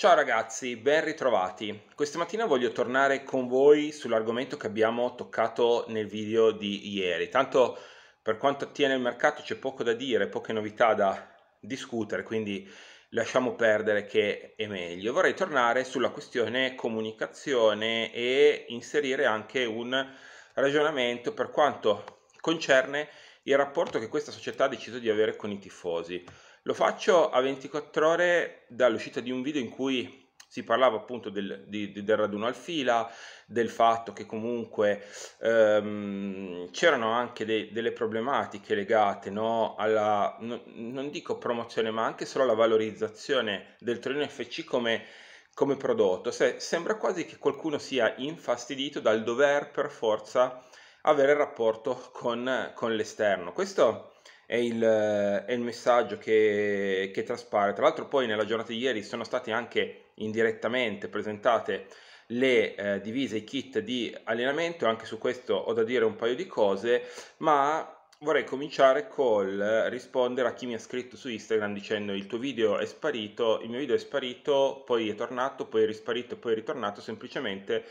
Ciao ragazzi, ben ritrovati. Questa mattina voglio tornare con voi sull'argomento che abbiamo toccato nel video di ieri. Tanto per quanto attiene il mercato c'è poco da dire, poche novità da discutere, quindi lasciamo perdere che è meglio. Vorrei tornare sulla questione comunicazione e inserire anche un ragionamento per quanto concerne il rapporto che questa società ha deciso di avere con i tifosi. Lo faccio a 24 ore dall'uscita di un video in cui si parlava appunto del, di, del raduno al fila, del fatto che comunque ehm, c'erano anche dei, delle problematiche legate no, alla, no, non dico promozione, ma anche solo alla valorizzazione del Torino FC come, come prodotto. Se, sembra quasi che qualcuno sia infastidito dal dover per forza avere rapporto con, con l'esterno. Questo è il, è il messaggio che, che traspare. Tra l'altro poi nella giornata di ieri sono state anche indirettamente presentate le eh, divise, i kit di allenamento, anche su questo ho da dire un paio di cose, ma vorrei cominciare col rispondere a chi mi ha scritto su Instagram dicendo il tuo video è sparito, il mio video è sparito, poi è tornato, poi è risparito, poi è ritornato, semplicemente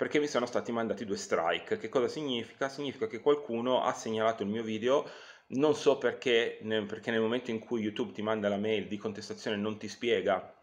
perché mi sono stati mandati due strike. Che cosa significa? Significa che qualcuno ha segnalato il mio video non so perché, perché nel momento in cui YouTube ti manda la mail di contestazione non ti spiega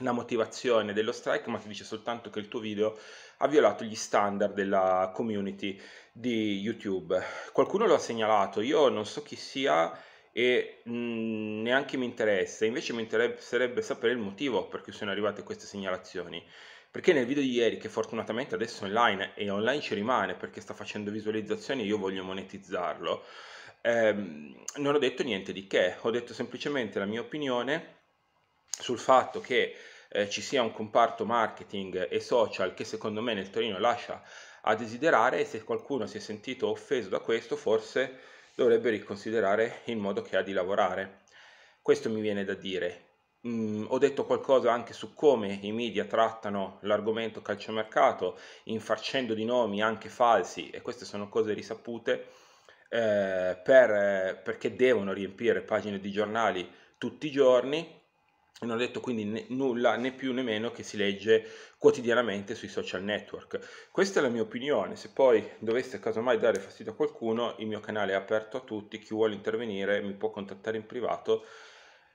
la motivazione dello strike, ma ti dice soltanto che il tuo video ha violato gli standard della community di YouTube. Qualcuno lo ha segnalato, io non so chi sia e mh, mm, neanche mi interessa, invece mi interesserebbe sapere il motivo perché sono arrivate queste segnalazioni. Perché nel video di ieri, che fortunatamente adesso è online e online ci rimane perché sta facendo visualizzazioni e io voglio monetizzarlo, ehm, non ho detto niente di che, ho detto semplicemente la mia opinione sul fatto che eh, ci sia un comparto marketing e social che secondo me nel Torino lascia a desiderare e se qualcuno si è sentito offeso da questo forse dovrebbe riconsiderare il modo che ha di lavorare. Questo mi viene da dire. Mm, ho detto qualcosa anche su come i media trattano l'argomento calciomercato, infarcendo di nomi anche falsi, e queste sono cose risapute eh, per, eh, perché devono riempire pagine di giornali tutti i giorni non ho detto quindi né, nulla né più né meno che si legge quotidianamente sui social network. Questa è la mia opinione, se poi dovesse casomai dare fastidio a qualcuno, il mio canale è aperto a tutti, chi vuole intervenire mi può contattare in privato,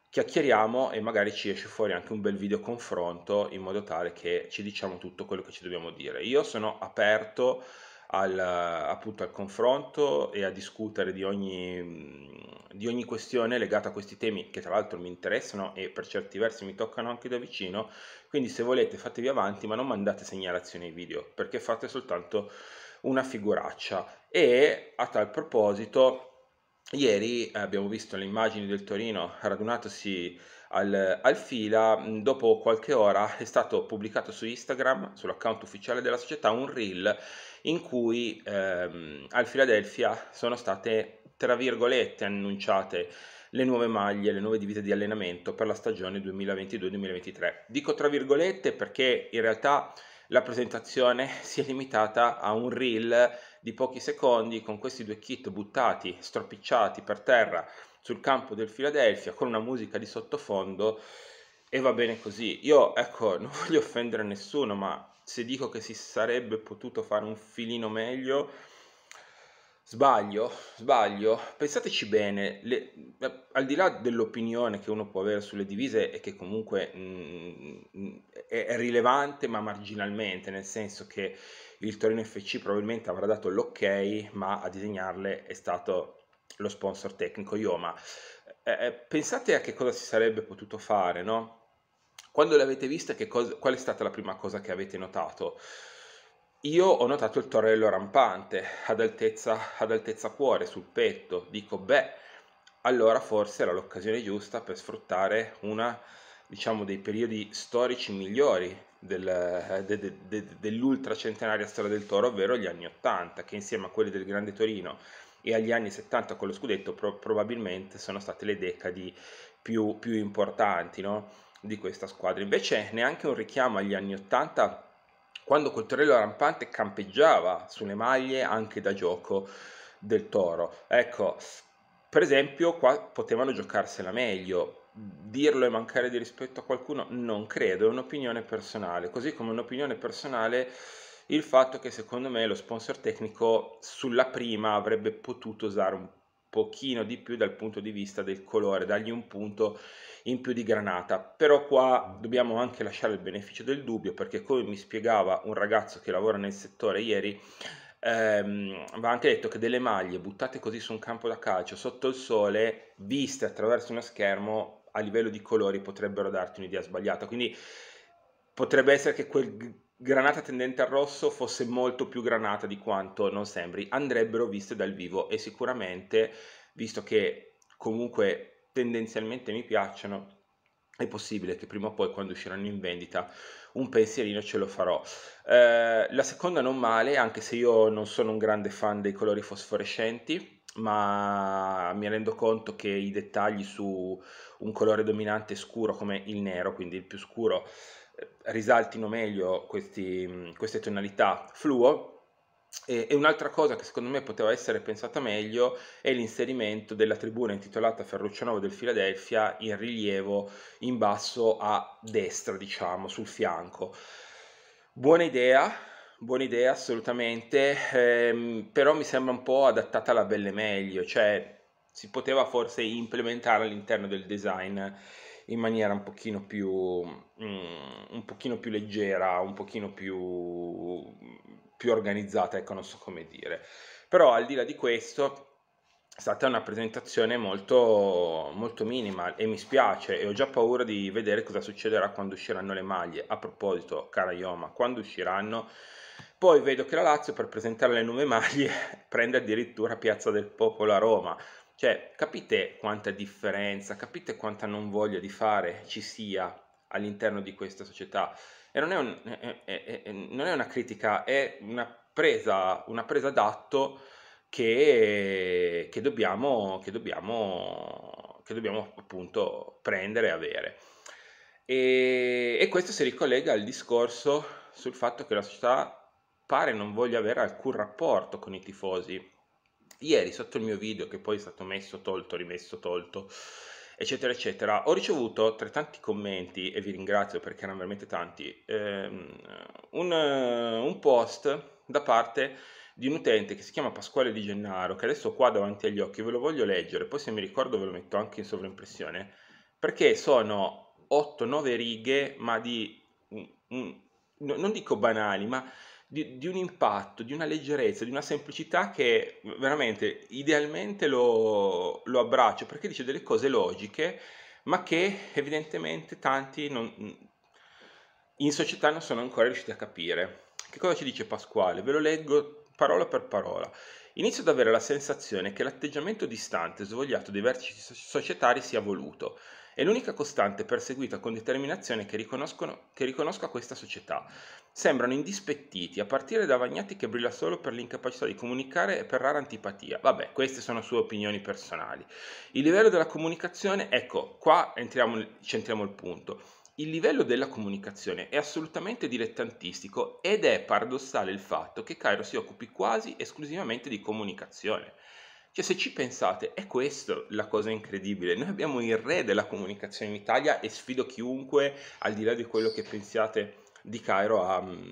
chiacchieriamo e magari ci esce fuori anche un bel video confronto in modo tale che ci diciamo tutto quello che ci dobbiamo dire. Io sono aperto al, appunto al confronto e a discutere di ogni, mm, di ogni questione legata a questi temi che tra l'altro mi interessano e per certi versi mi toccano anche da vicino, quindi se volete fatevi avanti ma non mandate segnalazioni ai video perché fate soltanto una figuraccia e a tal proposito ieri abbiamo visto le immagini del Torino radunatosi al, al fila, mm, dopo qualche ora è stato pubblicato su Instagram, sull'account ufficiale della società, un reel in cui ehm, al Philadelphia sono state, tra virgolette, annunciate le nuove maglie, le nuove divise di allenamento per la stagione 2022-2023. Dico tra virgolette perché in realtà la presentazione si è limitata a un reel di pochi secondi con questi due kit buttati, stropicciati per terra sul campo del Philadelphia con una musica di sottofondo e va bene così. Io, ecco, non voglio offendere nessuno, ma se dico che si sarebbe potuto fare un filino meglio, sbaglio, sbaglio. Pensateci bene, le, al di là dell'opinione che uno può avere sulle divise e che comunque mh, mm, è, è rilevante ma marginalmente, nel senso che il Torino FC probabilmente avrà dato l'ok, ma a disegnarle è stato lo sponsor tecnico io, ma eh, eh, pensate a che cosa si sarebbe potuto fare, no? Quando l'avete vista, che cosa, qual è stata la prima cosa che avete notato? Io ho notato il torrello rampante ad altezza, ad altezza cuore sul petto. Dico, beh, allora forse era l'occasione giusta per sfruttare una, diciamo, dei periodi storici migliori del, eh, de, de, de, dell'ultracentenaria storia del toro, ovvero gli anni Ottanta, che insieme a quelli del Grande Torino e agli anni 70 con lo scudetto pro- probabilmente sono state le decadi più, più importanti no? di questa squadra. Invece neanche un richiamo agli anni 80 quando quel torello rampante campeggiava sulle maglie anche da gioco del toro. Ecco, per esempio qua potevano giocarsela meglio, dirlo e mancare di rispetto a qualcuno non credo, è un'opinione personale, così come un'opinione personale il fatto che secondo me lo sponsor tecnico sulla prima avrebbe potuto usare un pochino di più dal punto di vista del colore, dargli un punto in più di granata. Però qua dobbiamo anche lasciare il beneficio del dubbio perché come mi spiegava un ragazzo che lavora nel settore ieri, ehm, va anche detto che delle maglie buttate così su un campo da calcio sotto il sole, viste attraverso uno schermo, a livello di colori potrebbero darti un'idea sbagliata. Quindi potrebbe essere che quel granata tendente al rosso fosse molto più granata di quanto non sembri, andrebbero viste dal vivo e sicuramente, visto che comunque tendenzialmente mi piacciono, è possibile che prima o poi quando usciranno in vendita un pensierino ce lo farò. Eh, la seconda non male, anche se io non sono un grande fan dei colori fosforescenti, ma mi rendo conto che i dettagli su un colore dominante scuro come il nero, quindi il più scuro, risaltino meglio questi, mm, queste tonalità fluo e, un'altra cosa che secondo me poteva essere pensata meglio è l'inserimento della tribuna intitolata Ferruccio Ferruccianovo del Filadelfia in rilievo in basso a destra, diciamo, sul fianco. Buona idea, buona idea assolutamente, ehm, però mi sembra un po' adattata alla belle meglio, cioè si poteva forse implementare all'interno del design in maniera un pochino più, mm, un pochino più leggera, un pochino più, più organizzata, ecco, non so come dire. Però al di là di questo, è stata una presentazione molto, molto minimal e mi spiace e ho già paura di vedere cosa succederà quando usciranno le maglie. A proposito, cara Ioma, quando usciranno? Poi vedo che la Lazio per presentare le nuove maglie prende addirittura Piazza del Popolo a Roma. Cioè, capite quanta differenza, capite quanta non voglia di fare ci sia all'interno di questa società? E non è, un, è, è, non è una critica, è una presa, una presa d'atto che, che, dobbiamo, che, dobbiamo, che dobbiamo appunto prendere e avere. E, e questo si ricollega al discorso sul fatto che la società pare non voglia avere alcun rapporto con i tifosi ieri sotto il mio video che poi è stato messo, tolto, rimesso, tolto, eccetera, eccetera, ho ricevuto tra tanti commenti, e vi ringrazio perché erano veramente tanti, ehm, un, un, post da parte di un utente che si chiama Pasquale Di Gennaro, che adesso ho qua davanti agli occhi, ve lo voglio leggere, poi se mi ricordo ve lo metto anche in sovraimpressione, perché sono 8-9 righe, ma di... Un, mm, mm, un, non dico banali, ma di, di, un impatto, di una leggerezza, di una semplicità che veramente idealmente lo, lo abbraccio perché dice delle cose logiche ma che evidentemente tanti non, in società non sono ancora riusciti a capire. Che cosa ci dice Pasquale? Ve lo leggo parola per parola. Inizio ad avere la sensazione che l'atteggiamento distante, svogliato dei vertici societari sia voluto. È l'unica costante perseguita con determinazione che, che riconosco a questa società. Sembrano indispettiti, a partire da Vagnati che brilla solo per l'incapacità di comunicare e per rara antipatia. Vabbè, queste sono sue opinioni personali. Il livello della comunicazione, ecco, qua entriamo, centriamo il punto. Il livello della comunicazione è assolutamente dilettantistico ed è paradossale il fatto che Cairo si occupi quasi esclusivamente di comunicazione. Cioè, se ci pensate, è questa la cosa incredibile. Noi abbiamo il re della comunicazione in Italia e sfido chiunque, al di là di quello che pensiate di Cairo, a, mm,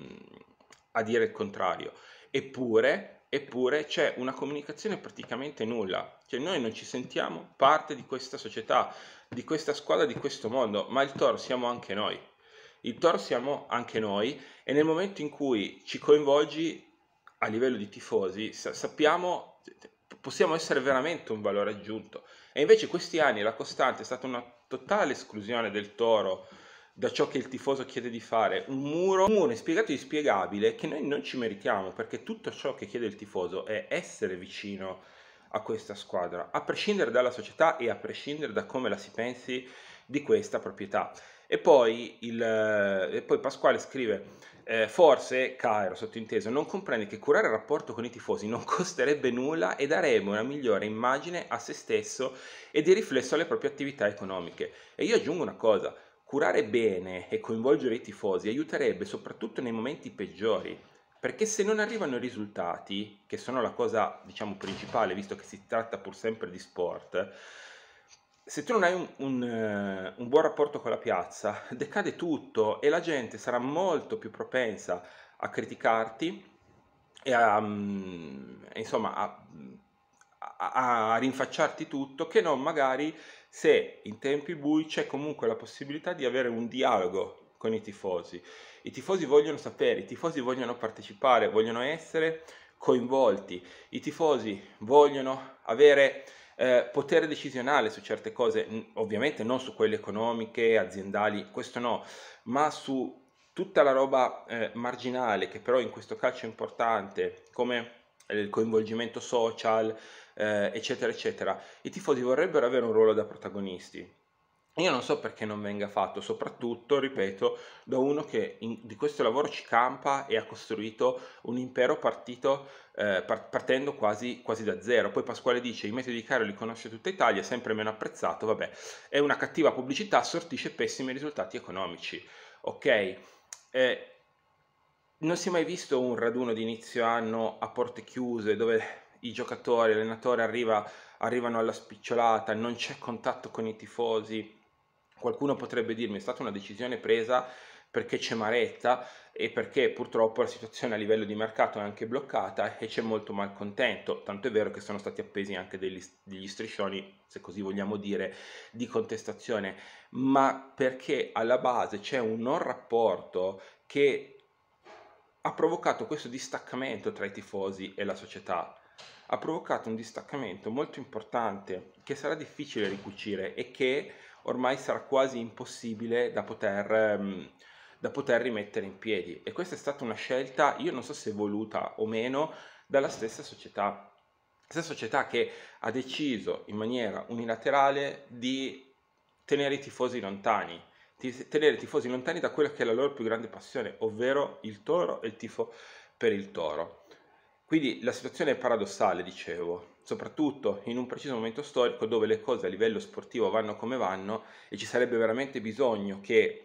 a dire il contrario. Eppure, eppure c'è una comunicazione praticamente nulla. Cioè, noi non ci sentiamo parte di questa società, di questa squadra, di questo mondo, ma il Toro siamo anche noi. Il Toro siamo anche noi e nel momento in cui ci coinvolgi a livello di tifosi, sappiamo possiamo essere veramente un valore aggiunto. E invece questi anni la costante è stata una totale esclusione del toro da ciò che il tifoso chiede di fare, un muro, un muro inspiegato e inspiegabile che noi non ci meritiamo perché tutto ciò che chiede il tifoso è essere vicino a questa squadra, a prescindere dalla società e a prescindere da come la si pensi di questa proprietà. E poi, il, eh, e poi Pasquale scrive, eh, forse caro sottinteso, non comprende che curare il rapporto con i tifosi non costerebbe nulla e darebbe una migliore immagine a se stesso e di riflesso alle proprie attività economiche. E io aggiungo una cosa, curare bene e coinvolgere i tifosi aiuterebbe soprattutto nei momenti peggiori, perché se non arrivano i risultati, che sono la cosa diciamo principale, visto che si tratta pur sempre di sport, se tu non hai un, un, eh, un, buon rapporto con la piazza, decade tutto e la gente sarà molto più propensa a criticarti e a, mm, insomma, a, a, a rinfacciarti tutto che non magari se in tempi bui c'è comunque la possibilità di avere un dialogo con i tifosi. I tifosi vogliono sapere, i tifosi vogliono partecipare, vogliono essere coinvolti, i tifosi vogliono avere eh, potere decisionale su certe cose, ovviamente non su quelle economiche, aziendali, questo no, ma su tutta la roba eh, marginale che però in questo calcio è importante, come il coinvolgimento social, eh, eccetera, eccetera, i tifosi vorrebbero avere un ruolo da protagonisti. Io non so perché non venga fatto, soprattutto, ripeto, da uno che in, di questo lavoro ci campa e ha costruito un impero partito eh, partendo quasi, quasi, da zero. Poi Pasquale dice i metodi di Cairo li conosce tutta Italia, sempre meno apprezzato, vabbè, è una cattiva pubblicità, sortisce pessimi risultati economici. Ok, eh, non si è mai visto un raduno di inizio anno a porte chiuse dove i giocatori, l'allenatore arriva, arrivano alla spicciolata, non c'è contatto con i tifosi Qualcuno potrebbe dirmi è stata una decisione presa perché c'è maretta e perché purtroppo la situazione a livello di mercato è anche bloccata e c'è molto malcontento, tanto è vero che sono stati appesi anche degli, degli striscioni, se così vogliamo dire, di contestazione, ma perché alla base c'è un non rapporto che ha provocato questo distaccamento tra i tifosi e la società. Ha provocato un distaccamento molto importante che sarà difficile ricucire e che ormai sarà quasi impossibile da poter, mm, da poter rimettere in piedi. E questa è stata una scelta, io non so se voluta o meno, dalla stessa società. La stessa società che ha deciso in maniera unilaterale di tenere i tifosi lontani, di tenere i tifosi lontani da quella che è la loro più grande passione, ovvero il toro e il tifo per il toro. Quindi la situazione è paradossale, dicevo soprattutto in un preciso momento storico dove le cose a livello sportivo vanno come vanno e ci sarebbe veramente bisogno che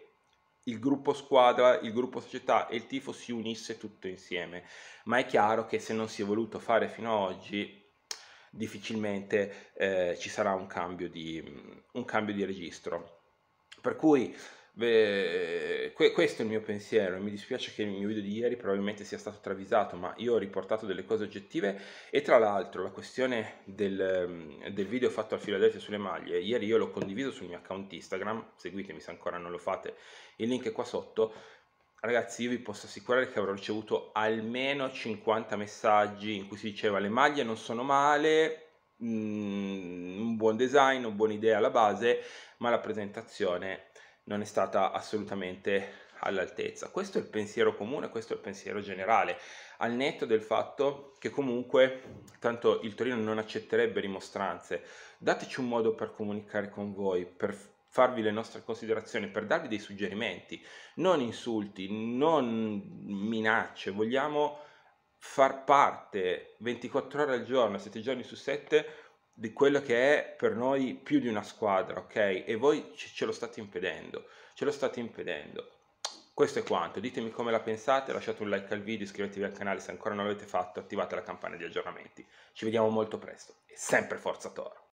il gruppo squadra, il gruppo società e il tifo si unisse tutto insieme. Ma è chiaro che se non si è voluto fare fino ad oggi, difficilmente eh, ci sarà un cambio, di, un cambio di registro. Per cui Beh, questo è il mio pensiero. Mi dispiace che il mio video di ieri probabilmente sia stato travisato, ma io ho riportato delle cose oggettive. E tra l'altro, la questione del, mm, del video fatto a Filadelfia sulle maglie, ieri io l'ho condiviso sul mio account Instagram. Seguitemi se ancora non lo fate, il link è qua sotto. Ragazzi, io vi posso assicurare che avrò ricevuto almeno 50 messaggi in cui si diceva le maglie non sono male, mm, un buon design, una buona idea alla base, ma la presentazione non è stata assolutamente all'altezza. Questo è il pensiero comune, questo è il pensiero generale, al netto del fatto che comunque tanto il Torino non accetterebbe rimostranze. Dateci un modo per comunicare con voi, per farvi le nostre considerazioni, per darvi dei suggerimenti, non insulti, non minacce, vogliamo far parte 24 ore al giorno, 7 giorni su 7 di quello che è per noi più di una squadra, ok? E voi ce lo state impedendo, ce lo state impedendo. Questo è quanto, ditemi come la pensate, lasciate un like al video, iscrivetevi al canale se ancora non l'avete fatto, attivate la campana di aggiornamenti. Ci vediamo molto presto e sempre Forza Toro!